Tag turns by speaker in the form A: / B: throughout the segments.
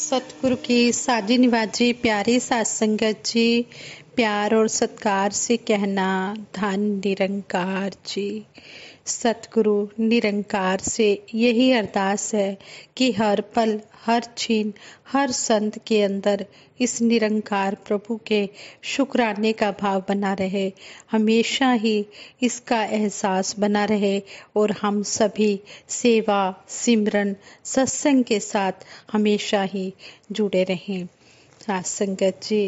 A: सतगुरु की साजी निवाजी प्यारी सत्संगत जी प्यार और सत्कार से कहना धन निरंकार जी सतगुरु निरंकार से यही अरदास है कि हर पल हर छीन हर संत के अंदर इस निरंकार प्रभु के शुक्राने का भाव बना रहे हमेशा ही इसका एहसास बना रहे और हम सभी सेवा सिमरन सत्संग के साथ हमेशा ही जुड़े रहें संगत जी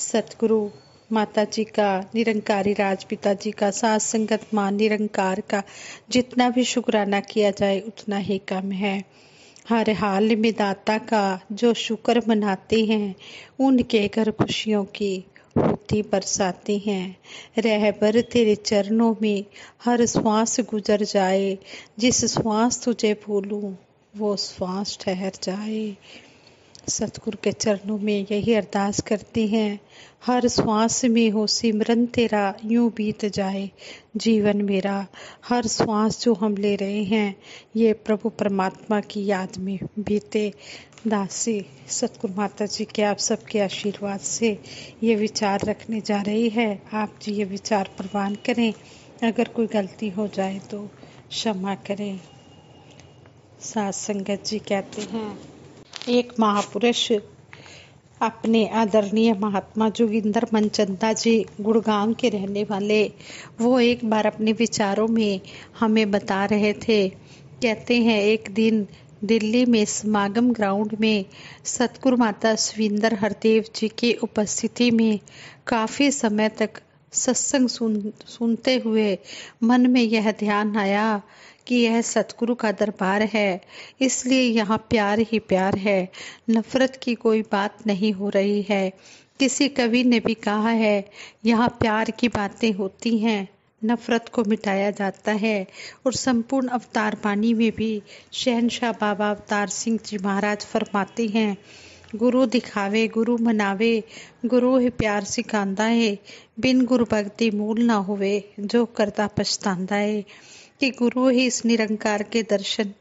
A: सतगुरु माता जी का निरंकारी राज पिता जी का सास संगत मां निरंकार का जितना भी शुक्राना किया जाए उतना ही कम है हर हाल में दाता का जो शुक्र मनाते हैं उनके घर खुशियों की होती बरसाती हैं बर तेरे चरणों में हर श्वास गुजर जाए जिस श्वास तुझे भूलूं वो श्वास ठहर जाए सतगुरु के चरणों में यही अरदास करते हैं हर श्वास में हो सिमरन तेरा यूं बीत जाए जीवन मेरा हर श्वास जो हम ले रहे हैं ये प्रभु परमात्मा की याद में बीते दासी सतगुरु माता जी के आप सबके आशीर्वाद से ये विचार रखने जा रही है आप जी ये विचार प्रवान करें अगर कोई गलती हो जाए तो क्षमा करें सात संगत जी कहते हैं एक महापुरुष अपने आदरणीय महात्मा जोगिंदर मनचंदा जी गुड़गांव के रहने वाले वो एक बार अपने विचारों में हमें बता रहे थे कहते हैं एक दिन दिल्ली में समागम ग्राउंड में सतगुरु माता सुविंदर हरदेव जी की उपस्थिति में काफ़ी समय तक सत्संग सुन सुनते हुए मन में यह ध्यान आया कि यह सतगुरु का दरबार है इसलिए यहाँ प्यार ही प्यार है नफरत की कोई बात नहीं हो रही है किसी कवि ने भी कहा है यहाँ प्यार की बातें होती हैं नफरत को मिटाया जाता है और संपूर्ण अवतार पानी में भी शहनशाह बाबा अवतार सिंह जी महाराज फरमाते हैं गुरु दिखावे गुरु मनावे गुरु ही प्यार सिखाता है बिन गुरु भगती मूल ना होवे जो करता पछता है कि गुरु ही इस निरंकार के दर्शन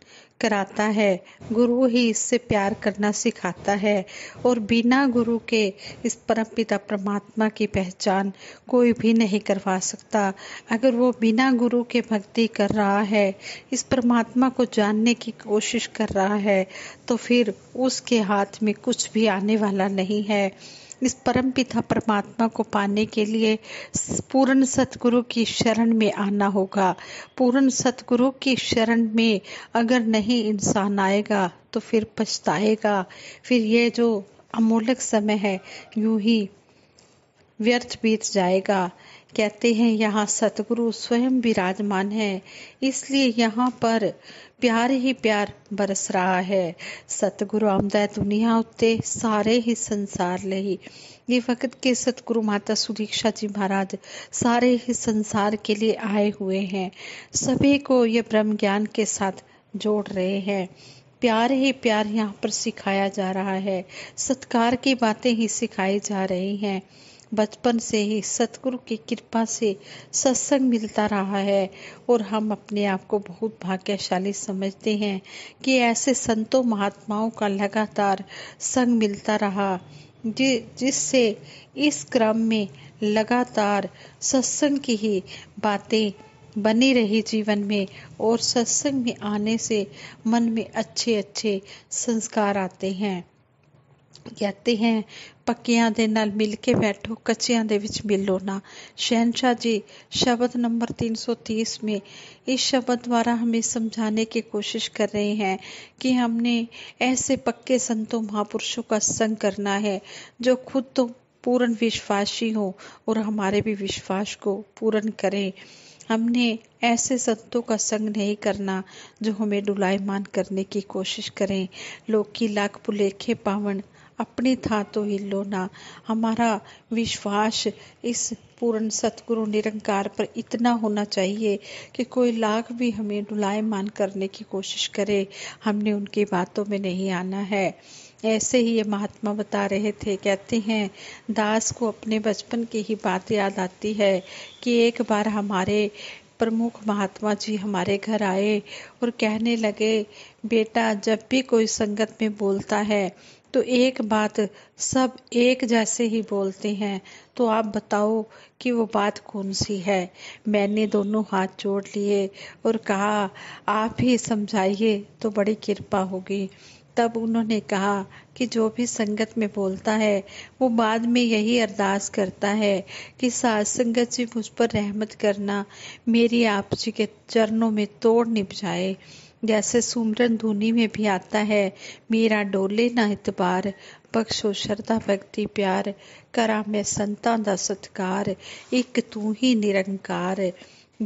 A: कराता है गुरु ही इससे प्यार करना सिखाता है और बिना गुरु के इस परम पिता परमात्मा की पहचान कोई भी नहीं करवा सकता अगर वो बिना गुरु के भक्ति कर रहा है इस परमात्मा को जानने की कोशिश कर रहा है तो फिर उसके हाथ में कुछ भी आने वाला नहीं है इस परम पिता परमात्मा को पाने के लिए पूर्ण सतगुरु की शरण में आना होगा पूर्ण सतगुरु की शरण में अगर नहीं इंसान आएगा तो फिर पछताएगा फिर ये जो अमूलक समय है यूं ही व्यर्थ बीत जाएगा कहते हैं यहाँ सतगुरु स्वयं विराजमान है इसलिए यहाँ पर ही प्यार बरस रहा है सतगुरु आमदा दुनिया उत्ते सारे ही संसार ले ही। ये वक्त के सतगुरु माता सुदीक्षा जी महाराज सारे ही संसार के लिए आए हुए हैं सभी को ये ब्रह्म ज्ञान के साथ जोड़ रहे हैं प्यार ही प्यार यहाँ पर सिखाया जा रहा है सत्कार की बातें ही सिखाई जा रही हैं बचपन से ही सतगुरु की कृपा से सत्संग मिलता रहा है और हम अपने आप को बहुत भाग्यशाली समझते हैं कि ऐसे संतों महात्माओं का लगातार संग मिलता रहा जि जिससे इस क्रम में लगातार सत्संग की ही बातें बनी रही जीवन में और सत्संग में आने से मन में अच्छे अच्छे संस्कार आते हैं कहते हैं पक्या ਦੇ ਨਾਲ ਮਿਲ ਕੇ ਬੈਠੋ ਕੱਚਿਆਂ ਦੇ ਵਿੱਚ ਮਿਲੋ शहनशाह जी शब्द नंबर 330 में इस शब्द द्वारा हमें समझाने की कोशिश कर रहे हैं कि हमने ऐसे पक्के संतों महापुरुषों का संग करना है जो खुद तो पूर्ण विश्वासी हो और हमारे भी विश्वास को पूर्ण करें हमने ऐसे संतों का संग नहीं करना जो हमें डुलाईमान करने की कोशिश करें लोग की लाख पुलेखे पावन अपनी था तो हिलो ना हमारा विश्वास इस पूर्ण सतगुरु निरंकार पर इतना होना चाहिए कि कोई लाख भी हमें डुलाए मान करने की कोशिश करे हमने उनकी बातों में नहीं आना है ऐसे ही ये महात्मा बता रहे थे कहते हैं दास को अपने बचपन की ही बात याद आती है कि एक बार हमारे प्रमुख महात्मा जी हमारे घर आए और कहने लगे बेटा जब भी कोई संगत में बोलता है तो एक बात सब एक जैसे ही बोलते हैं तो आप बताओ कि वो बात कौन सी है मैंने दोनों हाथ जोड़ लिए और कहा आप ही समझाइए तो बड़ी कृपा होगी तब उन्होंने कहा कि जो भी संगत में बोलता है वो बाद में यही अरदास करता है कि सास संगत जी मुझ पर रहमत करना मेरी आप जी के चरणों में तोड़ निप जाए जैसे सुमरन धुनी में भी आता है मेरा डोले ना इतबार बख्शो ਸ਼ਰਦਾ भक्ति प्यार करा मैं ਸੰਤਾਂ का सत्कार एक तू ही निरंकार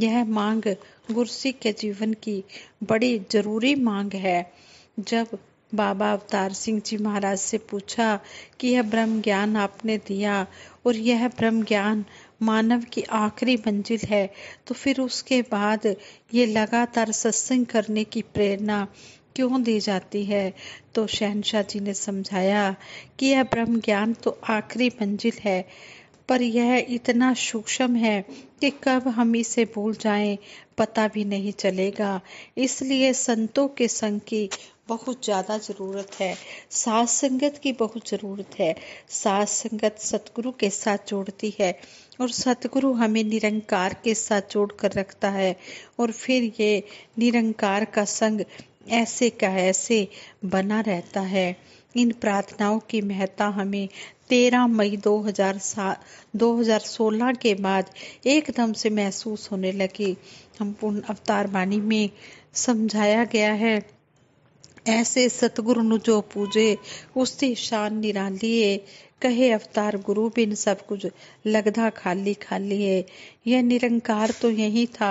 A: यह मांग गुरसिख के जीवन की बड़ी जरूरी मांग है जब बाबा अवतार सिंह जी महाराज से पूछा कि यह ब्रह्म ज्ञान आपने दिया और यह ब्रह्म ज्ञान मानव की आखिरी मंजिल है तो फिर उसके बाद ये लगातार सत्संग करने की प्रेरणा क्यों दी जाती है तो शहनशाह जी ने समझाया कि यह ब्रह्म ज्ञान तो आखिरी मंजिल है पर यह इतना सूक्ष्म है कि कब हम इसे भूल जाएं पता भी नहीं चलेगा इसलिए संतों के संग की बहुत ज़्यादा ज़रूरत है सास संगत की बहुत ज़रूरत है सास संगत सतगुरु के साथ जोड़ती है और सतगुरु हमें निरंकार के साथ जोड़ कर रखता है और फिर ये निरंकार का संग ऐसे का ऐसे बना रहता है इन प्रार्थनाओं की महत्ता हमें 13 मई 2007 2016 के बाद एकदम से महसूस होने लगी हम पूर्ण अवतार वाणी में समझाया गया है ऐसे सतगुरु नु जो पूजे उसकी शान निराली है कहे अवतार गुरु बिन सब कुछ लगदा खाली खाली है यह निरंकार तो यही था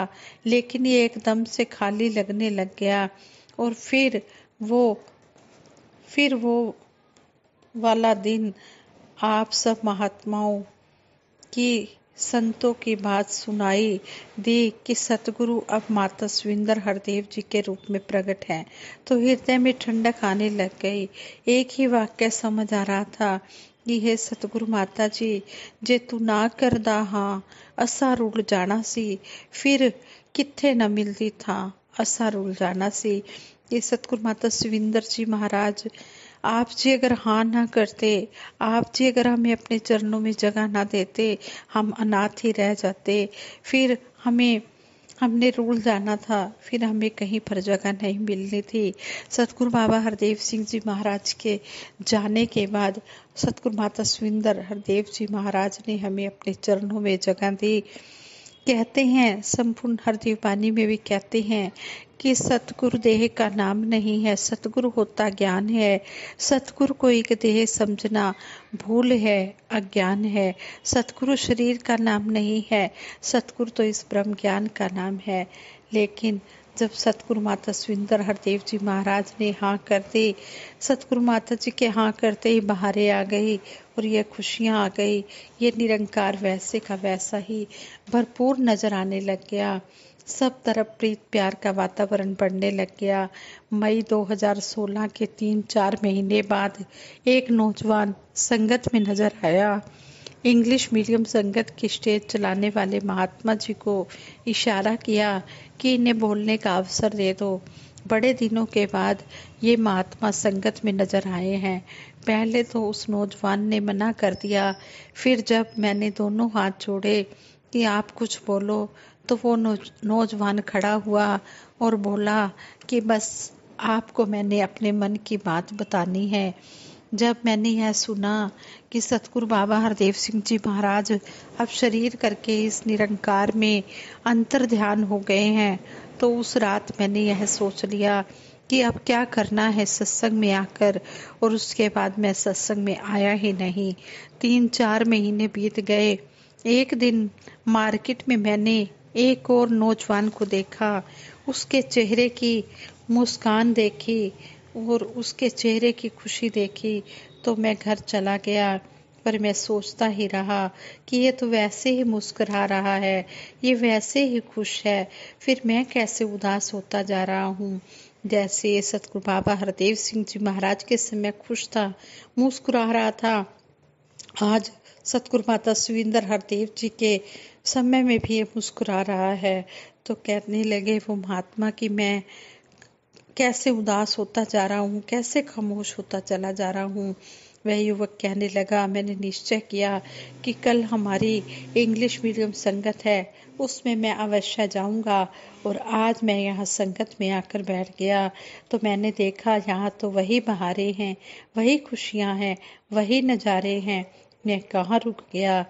A: लेकिन ये एकदम से खाली लगने लग गया और फिर वो फिर वो वाला दिन आप सब महात्माओं की संतों की बात सुनाई दी कि सतगुरु अब माता सुविंदर हरदेव जी के रूप में प्रकट हैं तो हृदय में ठंडक आने लग गई एक ही वाक्य समझ आ रहा था कि हे सतगुरु माता जी जे तू ना करदा हाँ असा रुल जाना सी फिर किथे न मिलती था असा रुल जाना सी ये सतगुरु माता सुविंदर जी महाराज आप जी अगर हाँ ना करते आप जी अगर हमें अपने चरणों में जगह ना देते हम अनाथ ही रह जाते फिर हमें हमने रूल जाना था फिर हमें कहीं पर जगह नहीं मिलनी थी सतगुरु बाबा हरदेव सिंह जी महाराज के जाने के बाद सतगुरु माता सुविंदर हरदेव जी महाराज ने हमें अपने चरणों में जगह दी कहते हैं संपूर्ण हरदेव वाणी में भी कहते हैं कि सतगुरु देह का नाम नहीं है सतगुरु होता ज्ञान है सतगुरु को एक देह समझना भूल है अज्ञान है सतगुरु शरीर का नाम नहीं है सतगुरु तो इस ब्रह्म ज्ञान का नाम है लेकिन जब सतगुरु माता सुविंदर हरदेव जी महाराज ने हाँ कर दी सतगुरु माता जी के हाँ करते ही बहारे आ गई और ये खुशियाँ आ गई ये निरंकार वैसे का वैसा ही भरपूर नजर आने लग गया सब तरफ प्रीत प्यार का वातावरण बढ़ने लग गया मई 2016 के तीन चार महीने बाद एक नौजवान संगत में नजर आया इंग्लिश मीडियम संगत की स्टेज चलाने वाले महात्मा जी को इशारा किया कि इन्हें बोलने का अवसर दे दो बड़े दिनों के बाद ये महात्मा संगत में नजर आए हैं पहले तो उस नौजवान ने मना कर दिया फिर जब मैंने दोनों हाथ जोड़े कि आप कुछ बोलो तो वो नौजवान खड़ा हुआ और बोला कि बस आपको मैंने अपने मन की बात बतानी है जब मैंने यह सुना कि सतगुरु बाबा हरदेव सिंह जी महाराज अब शरीर करके इस निरंकार में अंतर ध्यान हो गए हैं तो उस रात मैंने यह सोच लिया कि अब क्या करना है सत्संग में आकर और उसके बाद मैं सत्संग में आया ही नहीं तीन चार महीने बीत गए एक दिन मार्केट में मैंने एक और नौजवान को देखा उसके चेहरे की मुस्कान देखी और उसके चेहरे की खुशी देखी तो मैं घर चला गया पर मैं सोचता ही रहा कि ये तो वैसे ही मुस्करा रहा है ये वैसे ही खुश है फिर मैं कैसे उदास होता जा रहा हूँ जैसे सतगुरु बाबा हरदेव सिंह जी महाराज के समय खुश था मुस्कुरा रहा था आज सतगुरु माता सुविंदर हरदेव जी के समय में भी ये मुस्कुरा रहा है तो कहने लगे वो महात्मा की मैं कैसे उदास होता जा रहा हूँ कैसे खामोश होता चला जा रहा हूँ वह युवक कहने लगा मैंने निश्चय किया कि कल हमारी इंग्लिश मीडियम संगत है उसमें मैं अवश्य जाऊंगा और आज मैं यहाँ संगत में आकर बैठ गया तो मैंने देखा यहाँ तो वही बहारें हैं वही खुशियाँ हैं वही नज़ारे हैं मैं कहाँ रुक गया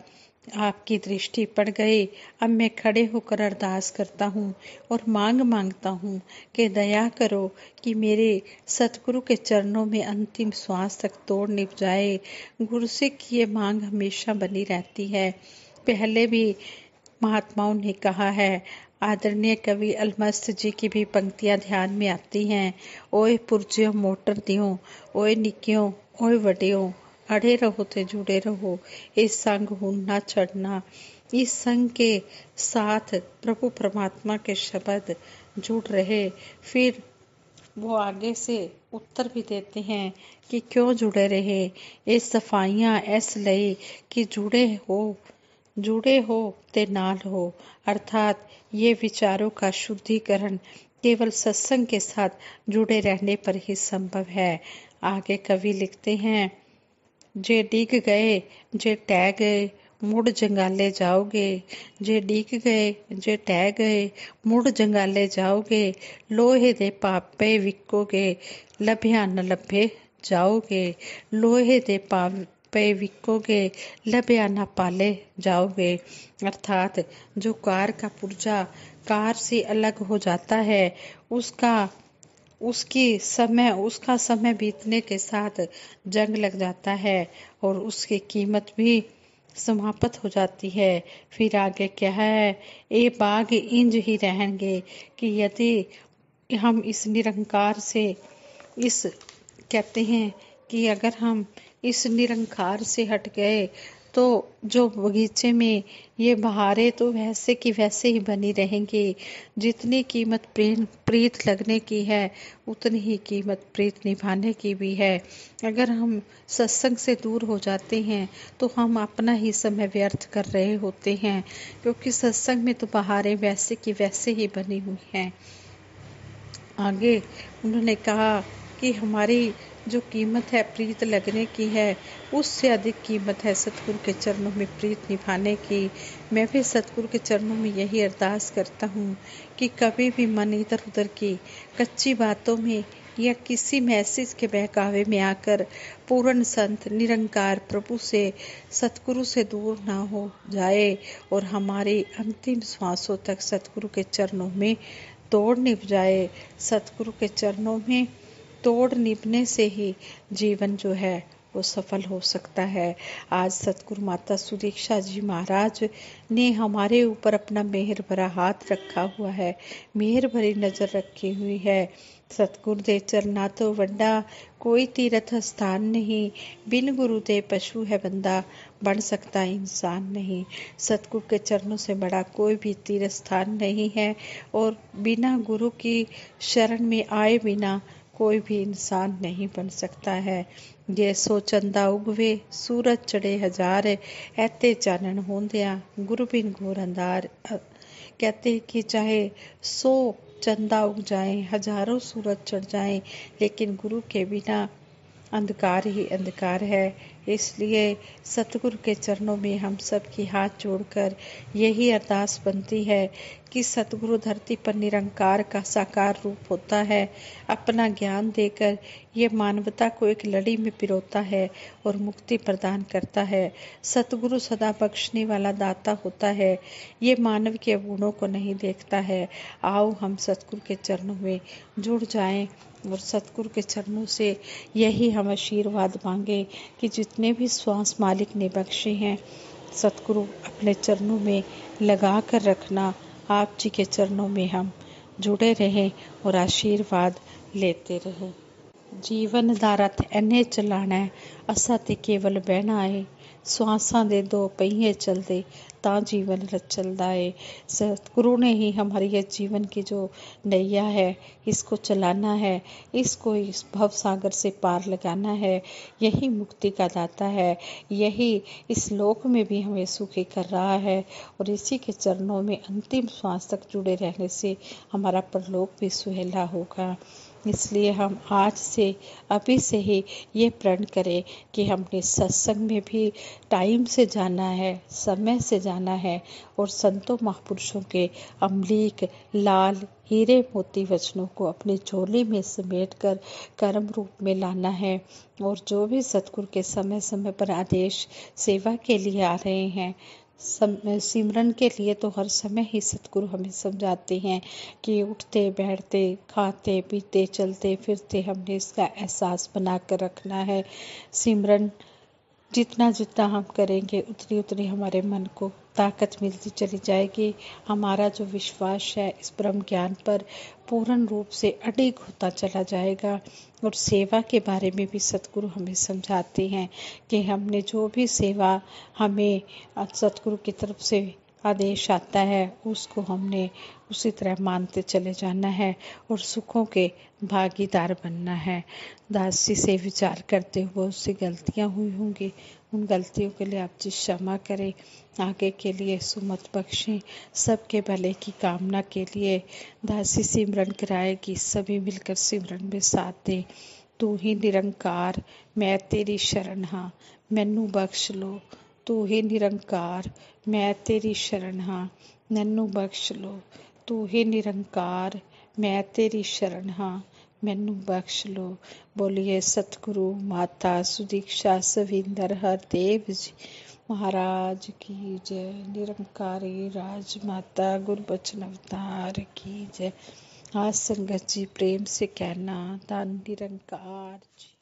A: आपकी दृष्टि पड़ गई अब मैं खड़े होकर अरदास करता हूँ और मांग मांगता हूँ कि दया करो कि मेरे सतगुरु के चरणों में अंतिम श्वास तक तोड़ निप जाए गुरु से की ये मांग हमेशा बनी रहती है पहले भी महात्माओं ने कहा है आदरणीय कवि अलमस्त जी की भी पंक्तियाँ ध्यान में आती हैं ओए पुरजियों मोटर दियो ओए निक्यों ओए वडियों अड़े रहो ते जुड़े रहो इस संग ना चढ़ना इस संग के साथ प्रभु परमात्मा के शब्द जुड़ रहे फिर वो आगे से उत्तर भी देते हैं कि क्यों जुड़े रहे ये सफाइयाँ इस लई कि जुड़े हो जुड़े हो ते नाल हो अर्थात ये विचारों का शुद्धिकरण केवल सत्संग के साथ जुड़े रहने पर ही संभव है आगे कवि लिखते हैं जे डिग गए जे टह गए मुड़ जंगाले जाओगे जे डिग गए जे टह गए मुड़ जंगाले जाओगे लोहे दे पापे विकोगे लभ्या न लभे जाओगे लोहे दे पाप पे विकोगे लभ्या न पाले जाओगे अर्थात जो कार का पुर्जा कार से अलग हो जाता है उसका उसकी समय उसका समय बीतने के साथ जंग लग जाता है और उसकी कीमत भी समाप्त हो जाती है फिर आगे क्या है ये बाग इंज ही रहेंगे कि यदि हम इस निरंकार से इस कहते हैं कि अगर हम इस निरंकार से हट गए तो जो बगीचे में ये बहारें तो वैसे की वैसे ही बनी रहेंगी जितनी कीमत प्रीत लगने की है उतनी ही कीमत प्रीत निभाने की भी है अगर हम सत्संग से दूर हो जाते हैं तो हम अपना ही समय व्यर्थ कर रहे होते हैं क्योंकि सत्संग में तो बहारें वैसे की वैसे ही बनी हुई हैं आगे उन्होंने कहा कि हमारी जो कीमत है प्रीत लगने की है उससे अधिक कीमत है सतगुरु के चरणों में प्रीत निभाने की मैं भी सतगुरु के चरणों में यही अरदास करता हूँ कि कभी भी मन इधर उधर की कच्ची बातों में या किसी मैसेज के बहकावे में आकर पूर्ण संत निरंकार प्रभु से सतगुरु से दूर ना हो जाए और हमारे अंतिम श्वासों तक सतगुरु के चरणों में तोड़ निभ जाए सतगुरु के चरणों में तोड़ निभने से ही जीवन जो है वो सफल हो सकता है आज सतगुरु माता सुदीक्षा जी महाराज ने हमारे ऊपर अपना मेहर भरा हाथ रखा हुआ है मेहर भरी नज़र रखी हुई है सतगुरु दे चरना तो वड्डा कोई तीर्थ स्थान नहीं बिन गुरु दे पशु है बंदा बन सकता इंसान नहीं सतगुरु के चरणों से बड़ा कोई भी तीर्थ स्थान नहीं है और बिना गुरु की शरण में आए बिना कोई भी इंसान नहीं बन सकता है जे सो चंदा उगवे सूरज चढ़े हजार ऐते ਚਾਨਣ ਹੁੰਦਿਆਂ ਗੁਰਬਿਨ गोर अंदार कहते कि चाहे सौ चंदा उग जाए हजारों सूरज चढ़ जाए लेकिन गुरु के बिना अंधकार ही अंधकार है इसलिए सतगुरु के चरणों में हम सब की हाथ जोड़कर यही अरदास बनती है कि सतगुरु धरती पर निरंकार का साकार रूप होता है अपना ज्ञान देकर यह मानवता को एक लड़ी में पिरोता है और मुक्ति प्रदान करता है सतगुरु सदा बख्शने वाला दाता होता है ये मानव के गुणों को नहीं देखता है आओ हम सतगुरु के चरणों में जुड़ जाएं और सतगुरु के चरणों से यही हम आशीर्वाद मांगे कि जित जितने भी श्वास मालिक ने बख्शे हैं सतगुरु अपने चरणों में लगा कर रखना आप जी के चरणों में हम जुड़े रहें और आशीर्वाद लेते रहें जीवन दारथ ਰਥ चलाना है ਅਸਾਂ केवल बहना है ਸਵਾਸਾਂ ਦੇ ਦੋ पहिए दे ਤਾਂ जीवन चलता है सतगुरु ने ही हमारे ये जीवन की जो नैया है इसको चलाना है इसको इस भव सागर से पार लगाना है यही मुक्ति का दाता है यही इस लोक में भी हमें सुखी कर रहा है और इसी के चरणों में अंतिम श्वास तक जुड़े रहने से हमारा परलोक भी सुहेला होगा इसलिए हम आज से अभी से ही ये प्रण करें कि हमने सत्संग में भी टाइम से जाना है समय से जाना है और संतों महापुरुषों के अमलीक लाल हीरे मोती वचनों को अपने झोली में समेट कर कर्म रूप में लाना है और जो भी सतगुरु के समय समय पर आदेश सेवा के लिए आ रहे हैं सिमरन के लिए तो हर समय ही सतगुरु हमें समझाते हैं कि उठते बैठते खाते पीते चलते फिरते हमने इसका एहसास बना कर रखना है सिमरन जितना जितना हम करेंगे उतनी उतनी हमारे मन को ताकत मिलती चली जाएगी हमारा जो विश्वास है इस ब्रह्म ज्ञान पर पूर्ण रूप से अडिग होता चला जाएगा और सेवा के बारे में भी सतगुरु हमें समझाते हैं कि हमने जो भी सेवा हमें सतगुरु की तरफ से आदेश आता है उसको हमने उसी तरह मानते चले जाना है और सुखों के भागीदार बनना है दासी से विचार करते हुए उससे गलतियाँ हुई होंगी उन गलतियों के लिए आप जी क्षमा करें आगे के लिए सुमत बख्शें सबके भले की कामना के लिए दासी सिमरन कराएगी सभी मिलकर सिमरन में साथ दें तू ही निरंकार मैं तेरी शरण हाँ मैनू बख्श लो तू ही निरंकार मैं तेरी शरण हाँ मैनू बख्श लो तू ही निरंकार मैं तेरी शरण हाँ मैनू बख्श लो बोलिए सतगुरु माता सुदीक्षा सविंदर हर देव जी महाराज की जय निरंकारी राज माता गुरबचन अवतार की जय आ हाँ संगत जी प्रेम से कहना धन निरंकार जी